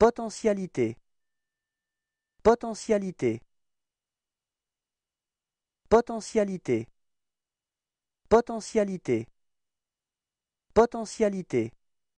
Potentialité Potentialité Potentialité Potentialité Potentialité